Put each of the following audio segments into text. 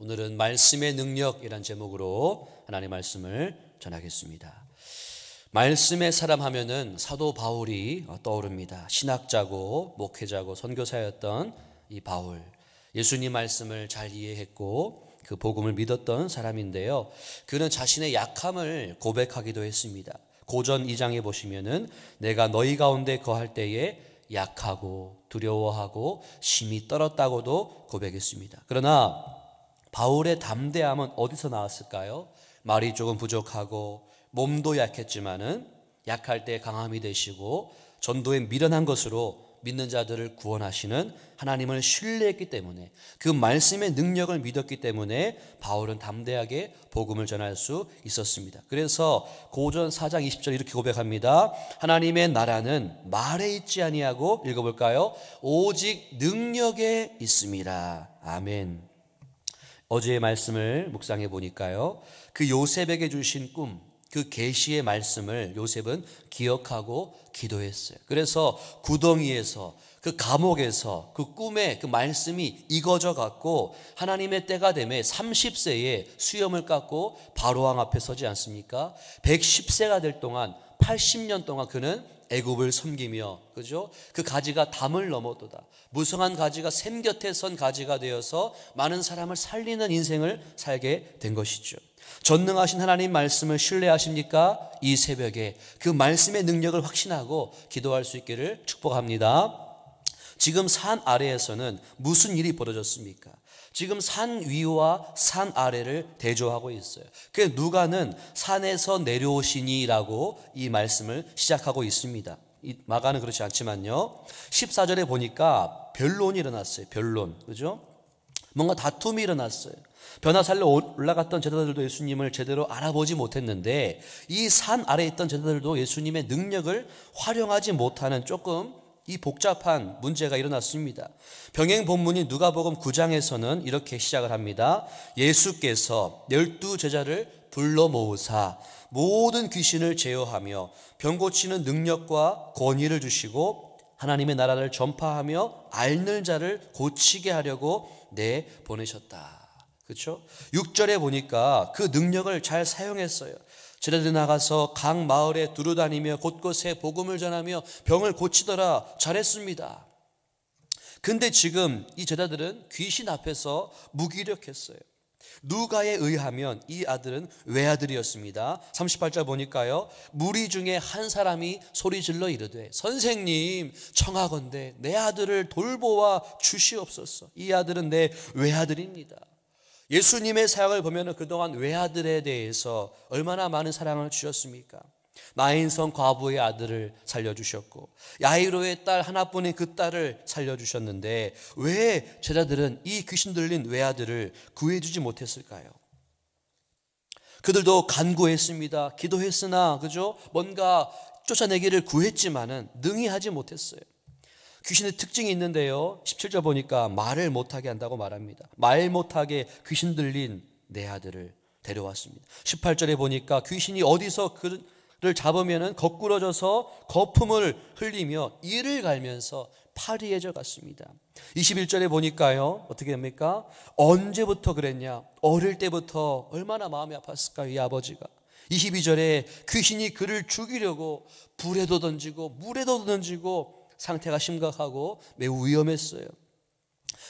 오늘은 말씀의 능력이란 제목으로 하나님의 말씀을 전하겠습니다. 말씀의 사람 하면은 사도 바울이 떠오릅니다. 신학자고 목회자고 선교사였던 이 바울. 예수님 말씀을 잘 이해했고 그 복음을 믿었던 사람인데요. 그는 자신의 약함을 고백하기도 했습니다. 고전 2장에 보시면은 내가 너희 가운데 거할 때에 약하고 두려워하고 심히 떨었다고도 고백했습니다. 그러나 바울의 담대함은 어디서 나왔을까요? 말이 조금 부족하고 몸도 약했지만은 약할 때 강함이 되시고 전도에 미련한 것으로 믿는 자들을 구원하시는 하나님을 신뢰했기 때문에 그 말씀의 능력을 믿었기 때문에 바울은 담대하게 복음을 전할 수 있었습니다. 그래서 고전 4장 20절 이렇게 고백합니다. 하나님의 나라는 말에 있지 아니하고 읽어볼까요? 오직 능력에 있습니다. 아멘. 어제의 말씀을 묵상해 보니까요. 그 요셉에게 주신 꿈, 그 계시의 말씀을 요셉은 기억하고 기도했어요. 그래서 구덩이에서 그 감옥에서 그 꿈에 그 말씀이 익어져 갔고 하나님의 때가 되매 30세에 수염을 깎고 바로왕 앞에 서지 않습니까? 110세가 될 동안 80년 동안 그는 애굽을 섬기며 그죠? 그 가지가 담을 넘어도다. 무성한 가지가 샘 곁에 선 가지가 되어서 많은 사람을 살리는 인생을 살게 된 것이죠. 전능하신 하나님 말씀을 신뢰하십니까? 이 새벽에 그 말씀의 능력을 확신하고 기도할 수 있기를 축복합니다. 지금 산 아래에서는 무슨 일이 벌어졌습니까? 지금 산 위와 산 아래를 대조하고 있어요. 그 누가는 산에서 내려오시니라고 이 말씀을 시작하고 있습니다. 마가는 그렇지 않지만요. 14절에 보니까 변론이 일어났어요. 변론. 그죠? 뭔가 다툼이 일어났어요. 변화살로 올라갔던 제자들도 예수님을 제대로 알아보지 못했는데 이 산 아래에 있던 제자들도 예수님의 능력을 활용하지 못하는 조금 이 복잡한 문제가 일어났습니다. 병행 본문인 누가복음 9장에서는 이렇게 시작을 합니다. 예수께서 열두 제자를 불러 모으사 모든 귀신을 제어하며 병 고치는 능력과 권위를 주시고 하나님의 나라를 전파하며 앓는 자를 고치게 하려고 내 보내셨다. 그렇죠? 6절에 보니까 그 능력을 잘 사용했어요. 전에도 나가서 각 마을에 두루 다니며 곳곳에 복음을 전하며 병을 고치더라 잘했습니다. 근데 지금 이 제자들은 귀신 앞에서 무기력했어요. 누가에 의하면 이 아들은 외아들이었습니다. 38절 보니까요. 무리 중에 한 사람이 소리질러 이르되 선생님 청하건대 내 아들을 돌보아 주시옵소서. 이 아들은 내 외아들입니다. 예수님의 사역을 보면 그동안 외아들에 대해서 얼마나 많은 사랑을 주셨습니까? 나인성 과부의 아들을 살려주셨고 야이로의 딸 하나뿐인 그 딸을 살려주셨는데 왜 제자들은 이 귀신 들린 외아들을 구해주지 못했을까요? 그들도 간구했습니다. 기도했으나 그죠? 뭔가 쫓아내기를 구했지만은 능히 하지 못했어요. 귀신의 특징이 있는데요. 17절 보니까 말을 못하게 한다고 말합니다. 말 못하게 귀신 들린 내 아들을 데려왔습니다. 18절에 보니까 귀신이 어디서 그를 잡으면 거꾸러져서 거품을 흘리며 이를 갈면서 파리해져 갔습니다. 21절에 보니까요. 어떻게 됩니까? 언제부터 그랬냐? 어릴 때부터 얼마나 마음이 아팠을까요? 이 아버지가. 22절에 귀신이 그를 죽이려고 불에도 던지고 물에도 던지고 상태가 심각하고 매우 위험했어요.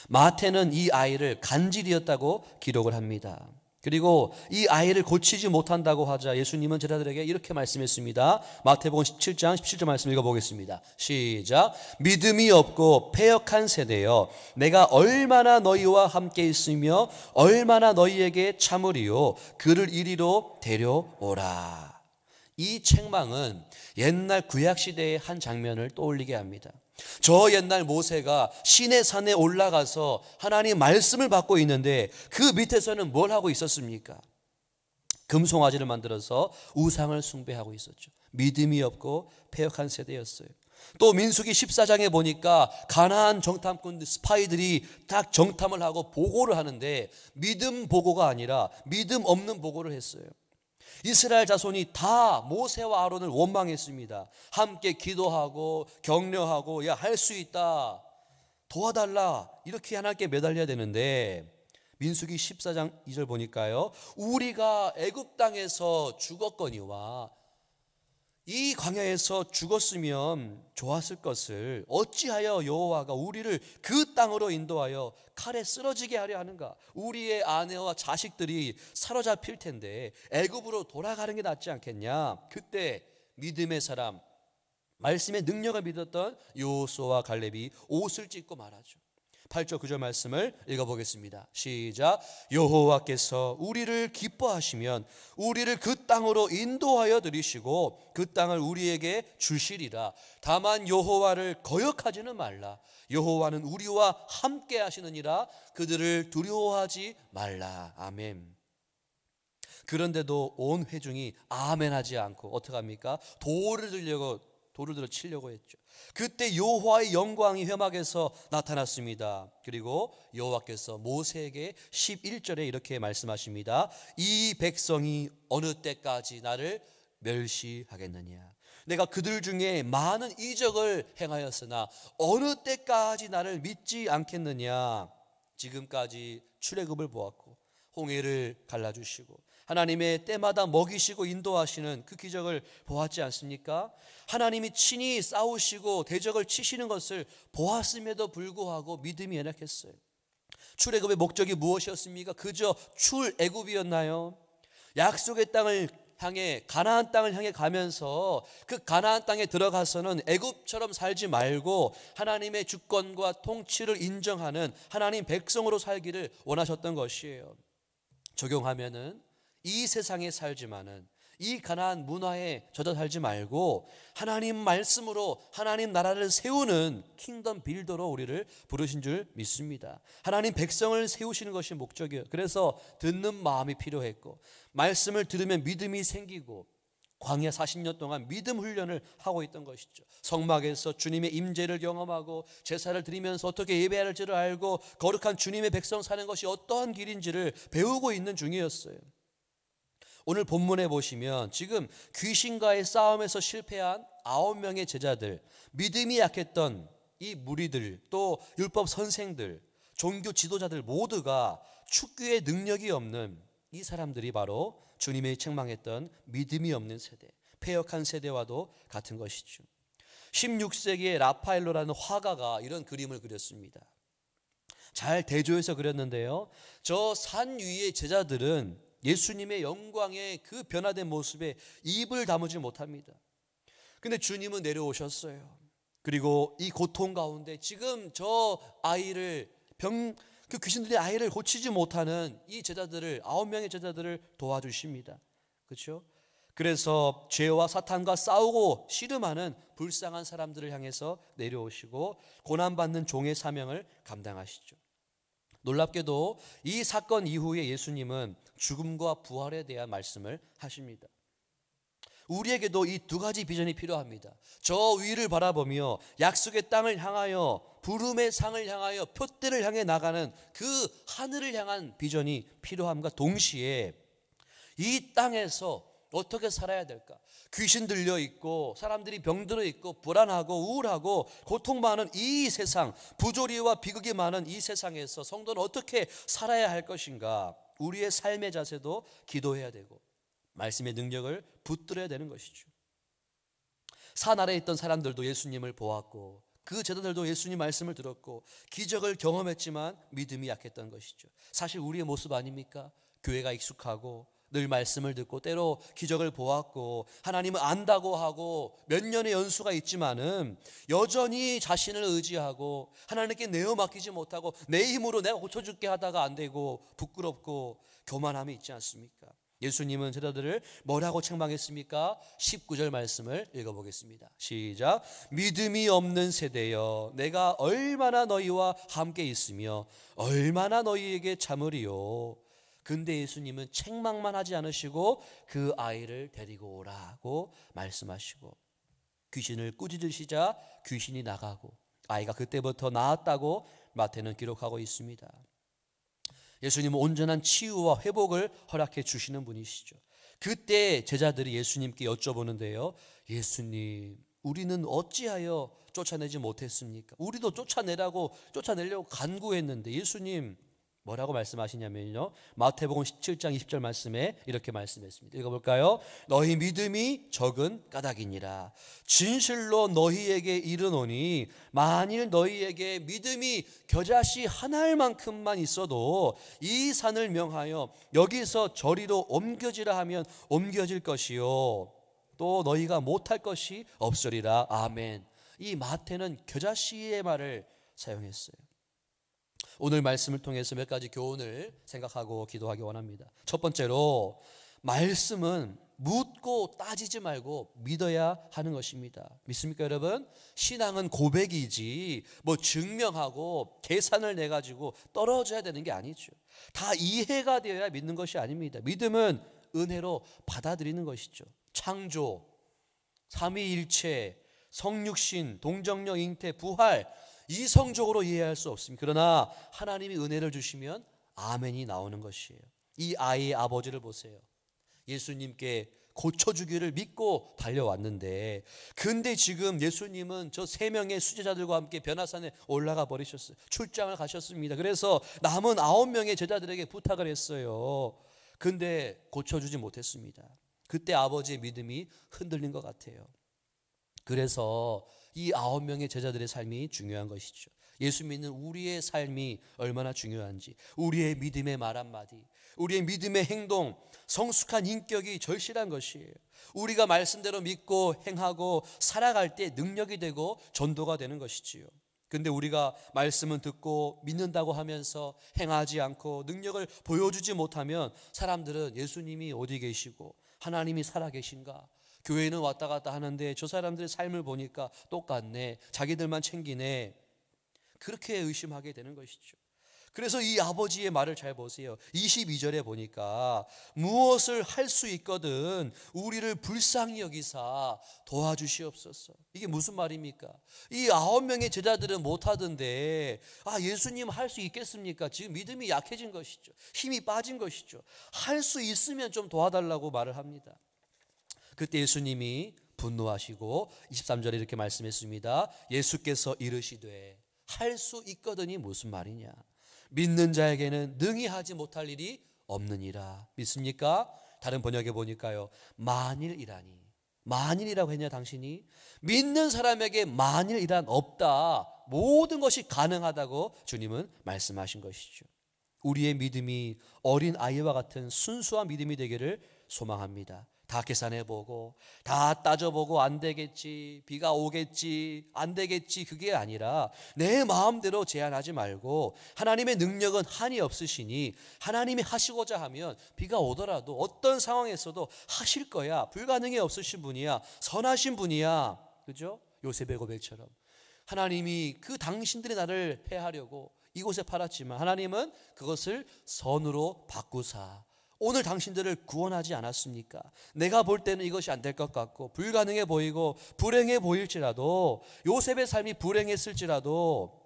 마태는 이 아이를 간질이었다고 기록을 합니다. 그리고 이 아이를 고치지 못한다고 하자 예수님은 제자들에게 이렇게 말씀했습니다. 마태복음 17장 17절 말씀 읽어보겠습니다. 시작. 믿음이 없고 폐역한 세대여 내가 얼마나 너희와 함께 있으며 얼마나 너희에게 참으리요 그를 이리로 데려오라. 이 책망은 옛날 구약시대의 한 장면을 떠올리게 합니다. 저 옛날 모세가 시내 산에 올라가서 하나님 말씀을 받고 있는데 그 밑에서는 뭘 하고 있었습니까? 금송아지를 만들어서 우상을 숭배하고 있었죠. 믿음이 없고 폐역한 세대였어요. 또 민수기 14장에 보니까 가나안 정탐꾼 스파이들이 딱 정탐을 하고 보고를 하는데 믿음 보고가 아니라 믿음 없는 보고를 했어요. 이스라엘 자손이 다 모세와 아론을 원망했습니다. 함께 기도하고 격려하고 야 할 수 있다. 도와달라. 이렇게 하나님께 매달려야 되는데 민수기 14장 2절 보니까요. 우리가 애굽 땅에서 죽었거니와 이 광야에서 죽었으면 좋았을 것을 어찌하여 여호와가 우리를 그 땅으로 인도하여 칼에 쓰러지게 하려 하는가? 우리의 아내와 자식들이 사로잡힐 텐데 애굽으로 돌아가는 게 낫지 않겠냐? 그때 믿음의 사람 말씀의 능력을 믿었던 요소와 갈렙이 옷을 찢고 말하죠. 8절 9절 말씀을 읽어보겠습니다. 시작. 여호와께서 우리를 기뻐하시면 우리를 그 땅으로 인도하여 들이시고 그 땅을 우리에게 주시리라. 다만 여호와를 거역하지는 말라. 여호와는 우리와 함께 하시느니라. 그들을 두려워하지 말라. 아멘. 그런데도 온 회중이 아멘하지 않고 어떻게 합니까? 돌을 들려고 돌을 들어 치려고 했죠. 그때 여호와의 영광이 회막에서 나타났습니다. 그리고 여호와께서 모세에게 11절에 이렇게 말씀하십니다. 이 백성이 어느 때까지 나를 멸시하겠느냐? 내가 그들 중에 많은 이적을 행하였으나 어느 때까지 나를 믿지 않겠느냐? 지금까지 출애굽을 보았고 홍해를 갈라주시고 하나님의 때마다 먹이시고 인도하시는 그 기적을 보았지 않습니까? 하나님이 친히 싸우시고 대적을 치시는 것을 보았음에도 불구하고 믿음이 연약했어요. 출애굽의 목적이 무엇이었습니까? 그저 출애굽이었나요? 약속의 땅을 향해 가나안 땅을 향해 가면서 그 가나안 땅에 들어가서는 애굽처럼 살지 말고 하나님의 주권과 통치를 인정하는 하나님 백성으로 살기를 원하셨던 것이에요. 적용하면은 이 세상에 살지만은 이가난안 문화에 젖어 살지 말고 하나님 말씀으로 하나님 나라를 세우는 킹덤 빌더로 우리를 부르신 줄 믿습니다. 하나님 백성을 세우시는 것이 목적이에요. 그래서 듣는 마음이 필요했고 말씀을 들으면 믿음이 생기고 광야 40년 동안 믿음 훈련을 하고 있던 것이죠. 성막에서 주님의 임재를 경험하고 제사를 드리면서 어떻게 예배할지를 알고 거룩한 주님의 백성 사는 것이 어떠한 길인지를 배우고 있는 중이었어요. 오늘 본문에 보시면 지금 귀신과의 싸움에서 실패한 아홉 명의 제자들, 믿음이 약했던 이 무리들, 또 율법 선생들, 종교 지도자들 모두가 축구의 능력이 없는 이 사람들이 바로 주님의 책망했던 믿음이 없는 세대, 폐역한 세대와도 같은 것이죠. 16세기에 라파엘로라는 화가가 이런 그림을 그렸습니다. 잘 대조해서 그렸는데요. 저 산 위의 제자들은 예수님의 영광의 그 변화된 모습에 입을 다무지 못합니다. 근데 주님은 내려오셨어요. 그리고 이 고통 가운데 지금 저 아이를 병, 그 귀신들의 아이를 고치지 못하는 이 제자들을, 아홉 명의 제자들을 도와주십니다. 그렇죠? 그래서 죄와 사탄과 싸우고 씨름하는 불쌍한 사람들을 향해서 내려오시고 고난받는 종의 사명을 감당하시죠. 놀랍게도 이 사건 이후에 예수님은 죽음과 부활에 대한 말씀을 하십니다. 우리에게도 이 두 가지 비전이 필요합니다. 저 위를 바라보며 약속의 땅을 향하여 부름의 상을 향하여 표대를 향해 나가는 그 하늘을 향한 비전이 필요함과 동시에 이 땅에서 어떻게 살아야 될까? 귀신 들려 있고 사람들이 병들어 있고 불안하고 우울하고 고통 많은 이 세상, 부조리와 비극이 많은 이 세상에서 성도는 어떻게 살아야 할 것인가? 우리의 삶의 자세도 기도해야 되고 말씀의 능력을 붙들어야 되는 것이죠. 산 아래에 있던 사람들도 예수님을 보았고 그 제자들도 예수님 말씀을 들었고 기적을 경험했지만 믿음이 약했던 것이죠. 사실 우리의 모습 아닙니까? 교회가 익숙하고 늘 말씀을 듣고 때로 기적을 보았고 하나님을 안다고 하고 몇 년의 연수가 있지만은 여전히 자신을 의지하고 하나님께 내어 맡기지 못하고 내 힘으로 내가 고쳐줄게 하다가 안 되고 부끄럽고 교만함이 있지 않습니까? 예수님은 제자들을 뭐라고 책망했습니까? 19절 말씀을 읽어보겠습니다. 시작. 믿음이 없는 세대여, 내가 얼마나 너희와 함께 있으며, 얼마나 너희에게 참으리요. 근데 예수님은 책망만 하지 않으시고 그 아이를 데리고 오라고 말씀하시고 귀신을 꾸짖으시자 귀신이 나가고 아이가 그때부터 나았다고 마태는 기록하고 있습니다. 예수님은 온전한 치유와 회복을 허락해 주시는 분이시죠. 그때 제자들이 예수님께 여쭤보는데요. 예수님, 우리는 어찌하여 쫓아내지 못했습니까? 우리도 쫓아내라고 쫓아내려고 간구했는데 예수님 뭐라고 말씀하시냐면요. 마태복음 17장 20절 말씀에 이렇게 말씀했습니다. 읽어볼까요? 너희 믿음이 적은 까닭이니라. 진실로 너희에게 이르노니 만일 너희에게 믿음이 겨자씨 하나만큼만 있어도 이 산을 명하여 여기서 저리로 옮겨지라 하면 옮겨질 것이요. 또 너희가 못할 것이 없으리라. 아멘. 이 마태는 겨자씨의 말을 사용했어요. 오늘 말씀을 통해서 몇 가지 교훈을 생각하고 기도하기 원합니다. 첫 번째로 말씀은 묻고 따지지 말고 믿어야 하는 것입니다. 믿습니까, 여러분? 신앙은 고백이지 뭐 증명하고 계산을 내 가지고 떨어져야 되는 게 아니죠. 다 이해가 되어야 믿는 것이 아닙니다. 믿음은 은혜로 받아들이는 것이죠. 창조, 삼위일체, 성육신, 동정녀 잉태, 부활 이성적으로 이해할 수 없습니다. 그러나 하나님이 은혜를 주시면 아멘이 나오는 것이에요. 이 아이의 아버지를 보세요. 예수님께 고쳐주기를 믿고 달려왔는데 근데 지금 예수님은 저 세 명의 수제자들과 함께 변화산에 올라가 버리셨어요. 출장을 가셨습니다. 그래서 남은 아홉 명의 제자들에게 부탁을 했어요. 근데 고쳐주지 못했습니다. 그때 아버지의 믿음이 흔들린 것 같아요. 그래서 이 아홉 명의 제자들의 삶이 중요한 것이죠. 예수 믿는 우리의 삶이 얼마나 중요한지, 우리의 믿음의 말 한마디, 우리의 믿음의 행동, 성숙한 인격이 절실한 것이에요. 우리가 말씀대로 믿고 행하고 살아갈 때 능력이 되고 전도가 되는 것이지요. 근데 우리가 말씀은 듣고 믿는다고 하면서 행하지 않고 능력을 보여주지 못하면 사람들은 예수님이 어디 계시고 하나님이 살아계신가 교회는 왔다 갔다 하는데 저 사람들의 삶을 보니까 똑같네. 자기들만 챙기네. 그렇게 의심하게 되는 것이죠. 그래서 이 아버지의 말을 잘 보세요. 22절에 보니까 무엇을 할 수 있거든 우리를 불쌍히 여기사 도와주시옵소서. 이게 무슨 말입니까? 이 아홉 명의 제자들은 못하던데 아 예수님 할 수 있겠습니까? 지금 믿음이 약해진 것이죠. 힘이 빠진 것이죠. 할 수 있으면 좀 도와달라고 말을 합니다. 그때 예수님이 분노하시고 23절에 이렇게 말씀했습니다. 예수께서 이르시되 할 수 있거든이 무슨 말이냐? 믿는 자에게는 능히 하지 못할 일이 없느니라. 믿습니까? 다른 번역에 보니까요. 만일이라니. 만일이라고 했냐 당신이? 믿는 사람에게 만일이란 없다. 모든 것이 가능하다고 주님은 말씀하신 것이죠. 우리의 믿음이 어린 아이와 같은 순수한 믿음이 되기를 소망합니다. 다 계산해보고 다 따져보고 안 되겠지 비가 오겠지 안 되겠지 그게 아니라 내 마음대로 제한하지 말고 하나님의 능력은 한이 없으시니 하나님이 하시고자 하면 비가 오더라도 어떤 상황에서도 하실 거야 불가능이 없으신 분이야 선하신 분이야 그죠 요셉의 고백처럼 하나님이 그 당신들이 나를 패하려고 이곳에 팔았지만 하나님은 그것을 선으로 바꾸사 오늘 당신들을 구원하지 않았습니까? 내가 볼 때는 이것이 안 될 것 같고 불가능해 보이고 불행해 보일지라도 요셉의 삶이 불행했을지라도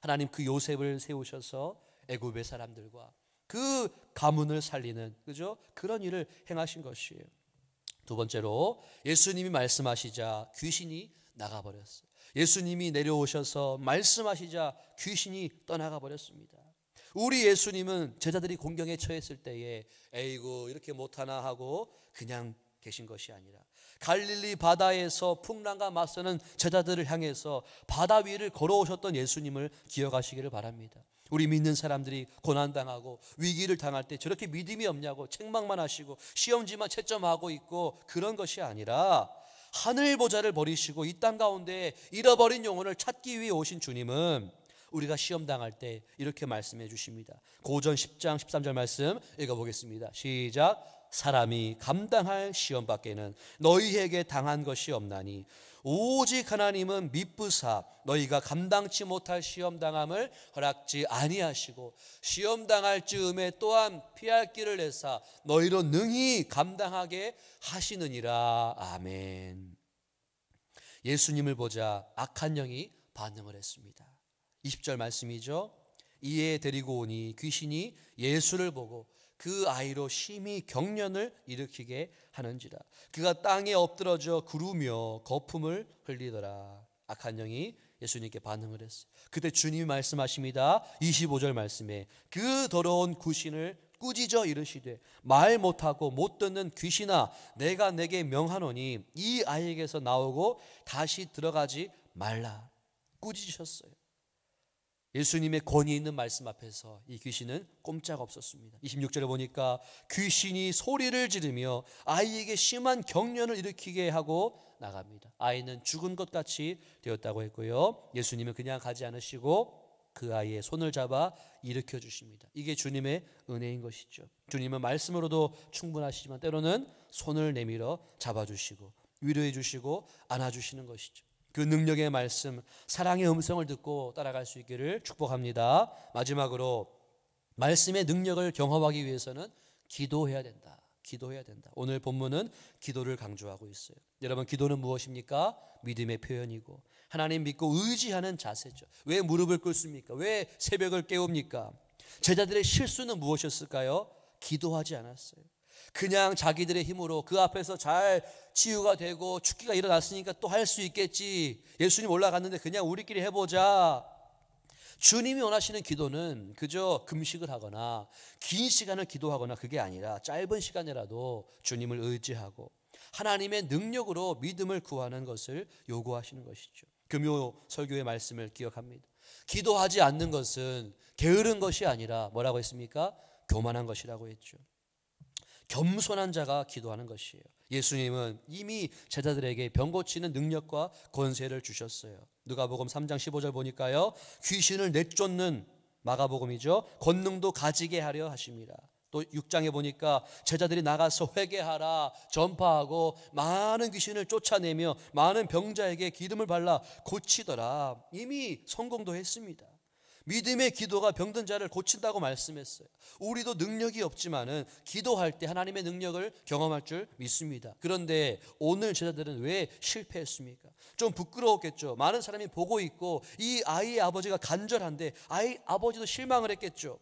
하나님 그 요셉을 세우셔서 애굽의 사람들과 그 가문을 살리는 그죠? 그런 일을 행하신 것이에요. 두 번째로 예수님이 말씀하시자 귀신이 나가 버렸어요. 예수님이 내려오셔서 말씀하시자 귀신이 떠나가 버렸습니다. 우리 예수님은 제자들이 공경에 처했을 때에 에이구 이렇게 못하나 하고 그냥 계신 것이 아니라 갈릴리 바다에서 풍랑과 맞서는 제자들을 향해서 바다 위를 걸어오셨던 예수님을 기억하시기를 바랍니다. 우리 믿는 사람들이 고난당하고 위기를 당할 때 저렇게 믿음이 없냐고 책망만 하시고 시험지만 채점하고 있고 그런 것이 아니라 하늘 보좌를 버리시고 이 땅 가운데 잃어버린 영혼을 찾기 위해 오신 주님은 우리가 시험 당할 때 이렇게 말씀해 주십니다. 고전 10장 13절 말씀 읽어보겠습니다. 시작. 사람이 감당할 시험 밖에는 너희에게 당한 것이 없나니 오직 하나님은 미쁘사 너희가 감당치 못할 시험 당함을 허락지 아니하시고 시험 당할 즈음에 또한 피할 길을 내사 너희로 능히 감당하게 하시느니라 아멘. 예수님을 보자 악한 영이 반응을 했습니다. 20절 말씀이죠. 이에 데리고 오니 귀신이 예수를 보고 그 아이로 심히 경련을 일으키게 하는지라 그가 땅에 엎드러져 구르며 거품을 흘리더라 악한 영이 예수님께 반응을 했어요 그때 주님이 말씀하십니다 25절 말씀에 그 더러운 구신을 꾸짖어 이르시되 말 못하고 못 듣는 귀신아 내가 내게 명하노니 이 아이에게서 나오고 다시 들어가지 말라 꾸짖으셨어요 예수님의 권위 있는 말씀 앞에서 이 귀신은 꼼짝 없었습니다. 26절에 보니까 귀신이 소리를 지르며 아이에게 심한 경련을 일으키게 하고 나갑니다. 아이는 죽은 것 같이 되었다고 했고요. 예수님은 그냥 가지 않으시고 그 아이의 손을 잡아 일으켜 주십니다. 이게 주님의 은혜인 것이죠. 주님은 말씀으로도 충분하시지만 때로는 손을 내밀어 잡아 주시고 위로해 주시고 안아 주시는 것이죠. 그 능력의 말씀, 사랑의 음성을 듣고 따라갈 수 있기를 축복합니다. 마지막으로 말씀의 능력을 경험하기 위해서는 기도해야 된다. 기도해야 된다. 오늘 본문은 기도를 강조하고 있어요. 여러분 기도는 무엇입니까? 믿음의 표현이고 하나님 믿고 의지하는 자세죠. 왜 무릎을 꿇습니까? 왜 새벽을 깨웁니까? 제자들의 실수는 무엇이었을까요? 기도하지 않았어요. 그냥 자기들의 힘으로 그 앞에서 잘 치유가 되고 축기가 일어났으니까 또 할 수 있겠지. 예수님 올라갔는데 그냥 우리끼리 해보자. 주님이 원하시는 기도는 그저 금식을 하거나 긴 시간을 기도하거나 그게 아니라 짧은 시간이라도 주님을 의지하고 하나님의 능력으로 믿음을 구하는 것을 요구하시는 것이죠. 금요 설교의 말씀을 기억합니다. 기도하지 않는 것은 게으른 것이 아니라 뭐라고 했습니까? 교만한 것이라고 했죠. 겸손한 자가 기도하는 것이에요. 예수님은 이미 제자들에게 병 고치는 능력과 권세를 주셨어요. 누가복음 3장 15절 보니까요. 귀신을 내쫓는 마가복음이죠. 권능도 가지게 하려 하십니다. 또 6장에 보니까 제자들이 나가서 회개하라 전파하고 많은 귀신을 쫓아내며 많은 병자에게 기름을 발라 고치더라. 이미 성공도 했습니다. 믿음의 기도가 병든 자를 고친다고 말씀했어요. 우리도 능력이 없지만은 기도할 때 하나님의 능력을 경험할 줄 믿습니다. 그런데 오늘 제자들은 왜 실패했습니까? 좀 부끄러웠겠죠. 많은 사람이 보고 있고 이 아이의 아버지가 간절한데 아이 아버지도 실망을 했겠죠.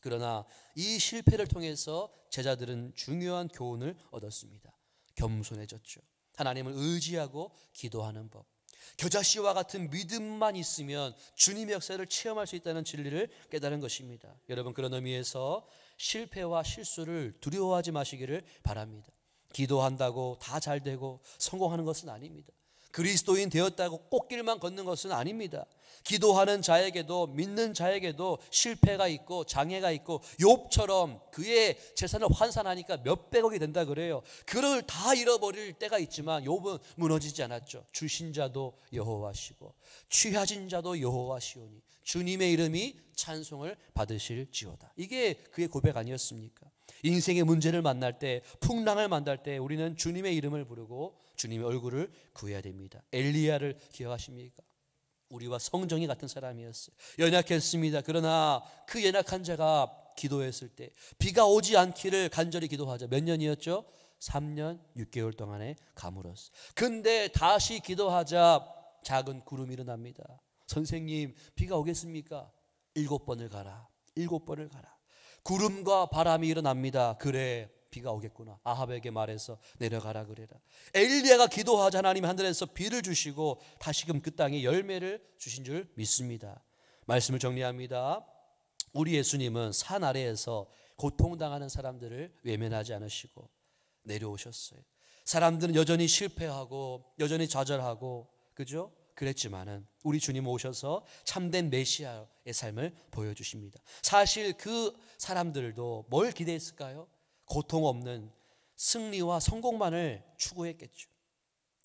그러나 이 실패를 통해서 제자들은 중요한 교훈을 얻었습니다. 겸손해졌죠. 하나님을 의지하고 기도하는 법. 겨자씨와 같은 믿음만 있으면 주님의 역사를 체험할 수 있다는 진리를 깨달은 것입니다. 여러분 그런 의미에서 실패와 실수를 두려워하지 마시기를 바랍니다. 기도한다고 다잘 되고 성공하는 것은 아닙니다. 그리스도인 되었다고 꽃길만 걷는 것은 아닙니다. 기도하는 자에게도 믿는 자에게도 실패가 있고 장애가 있고 욥처럼 그의 재산을 환산하니까 몇백억이 된다 그래요. 그를 다 잃어버릴 때가 있지만 욥은 무너지지 않았죠. 주신 자도 여호와시고 취하신 자도 여호와시오니 주님의 이름이 찬송을 받으실지어다. 이게 그의 고백 아니었습니까? 인생의 문제를 만날 때 풍랑을 만날 때 우리는 주님의 이름을 부르고 주님의 얼굴을 구해야 됩니다. 엘리야를 기억하십니까? 우리와 성정이 같은 사람이었어요. 연약했습니다. 그러나 그 연약한 자가 기도했을 때 비가 오지 않기를 간절히 기도하자. 몇 년이었죠? 3년 6개월 동안에 가물었어. 근데 다시 기도하자 작은 구름이 일어납니다. 선생님, 비가 오겠습니까? 일곱 번을 가라. 일곱 번을 가라. 구름과 바람이 일어납니다. 그래. 비가 오겠구나. 아합에게 말해서 내려가라 그래라. 엘리야가 기도하자 하나님 하늘에서 비를 주시고 다시금 그 땅에 열매를 주신 줄 믿습니다. 말씀을 정리합니다. 우리 예수님은 산 아래에서 고통당하는 사람들을 외면하지 않으시고 내려오셨어요. 사람들은 여전히 실패하고 여전히 좌절하고 그죠? 그랬지만은 우리 주님 오셔서 참된 메시아의 삶을 보여주십니다. 사실 그 사람들도 뭘 기대했을까요? 고통 없는 승리와 성공만을 추구했겠죠.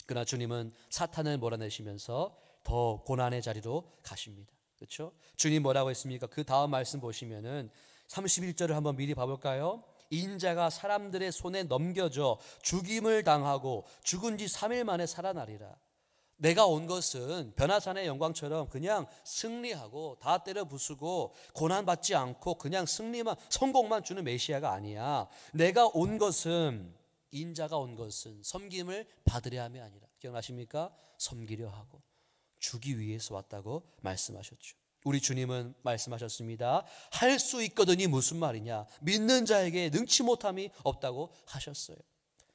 그러나 주님은 사탄을 몰아내시면서 더 고난의 자리로 가십니다. 그렇죠? 주님 뭐라고 했습니까? 그 다음 말씀 보시면은 31절을 한번 미리 봐볼까요? 인자가 사람들의 손에 넘겨져 죽임을 당하고 죽은 지 3일 만에 살아나리라. 내가 온 것은 변화산의 영광처럼 그냥 승리하고 다 때려 부수고 고난받지 않고 그냥 승리만, 성공만 주는 메시아가 아니야. 내가 온 것은 인자가 온 것은 섬김을 받으려 함이 아니라 기억나십니까? 섬기려 하고 주기 위해서 왔다고 말씀하셨죠. 우리 주님은 말씀하셨습니다. 할 수 있거든이 무슨 말이냐? 믿는 자에게 능치 못함이 없다고 하셨어요.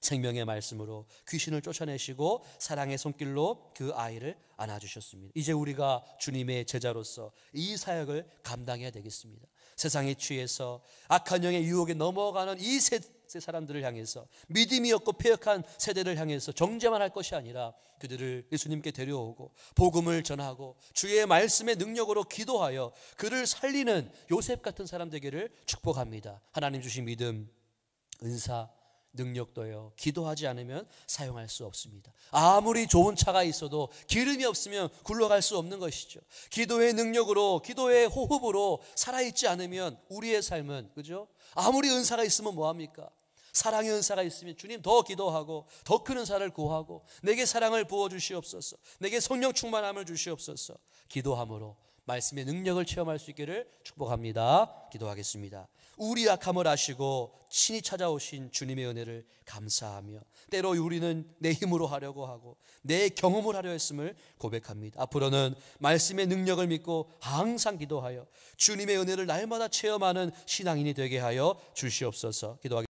생명의 말씀으로 귀신을 쫓아내시고 사랑의 손길로 그 아이를 안아주셨습니다. 이제 우리가 주님의 제자로서 이 사역을 감당해야 되겠습니다. 세상에 취해서 악한 영의 유혹에 넘어가는 이 세, 사람들을 향해서 믿음이 없고 폐역한 세대를 향해서 정죄만 할 것이 아니라 그들을 예수님께 데려오고 복음을 전하고 주의 말씀의 능력으로 기도하여 그를 살리는 요셉 같은 사람 되기를 축복합니다. 하나님 주신 믿음, 은사, 능력도요. 기도하지 않으면 사용할 수 없습니다. 아무리 좋은 차가 있어도 기름이 없으면 굴러갈 수 없는 것이죠. 기도의 능력으로, 기도의 호흡으로 살아있지 않으면 우리의 삶은, 그죠? 아무리 은사가 있으면 뭐합니까? 사랑의 은사가 있으면 주님 더 기도하고 더 큰 은사를 구하고 내게 사랑을 부어 주시옵소서. 내게 성령 충만함을 주시옵소서. 기도함으로 말씀의 능력을 체험할 수 있기를 축복합니다. 기도하겠습니다. 우리 약함을 아시고 친히 찾아오신 주님의 은혜를 감사하며 때로 우리는 내 힘으로 하려고 하고 내 경험을 하려 했음을 고백합니다. 앞으로는 말씀의 능력을 믿고 항상 기도하여 주님의 은혜를 날마다 체험하는 신앙인이 되게 하여 주시옵소서 기도하겠습니다.